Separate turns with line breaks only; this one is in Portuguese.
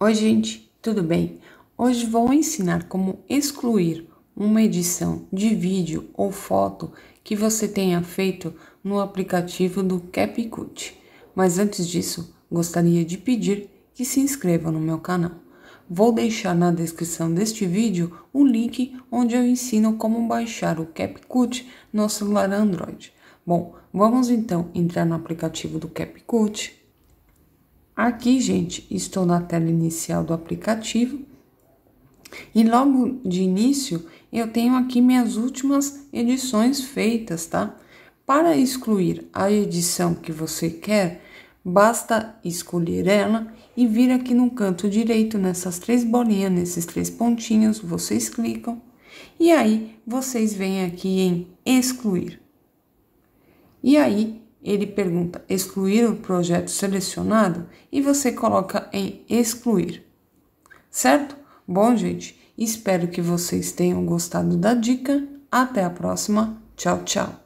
Oi, gente, tudo bem? Hoje vou ensinar como excluir uma edição de vídeo ou foto que você tenha feito no aplicativo do CapCut. Mas antes disso, gostaria de pedir que se inscreva no meu canal. Vou deixar na descrição deste vídeo o um link onde eu ensino como baixar o CapCut no celular Android. Bom, vamos então entrar no aplicativo do CapCut. Aqui, gente, estou na tela inicial do aplicativo e logo de início eu tenho aqui minhas últimas edições feitas, tá? Para excluir a edição que você quer, basta escolher ela e vir aqui no canto direito, nessas três bolinhas, nesses três pontinhos, vocês clicam e aí vocês vêm aqui em excluir. E aí ele pergunta excluir o projeto selecionado e você coloca em excluir. Certo? Bom, gente, espero que vocês tenham gostado da dica. Até a próxima. Tchau, tchau.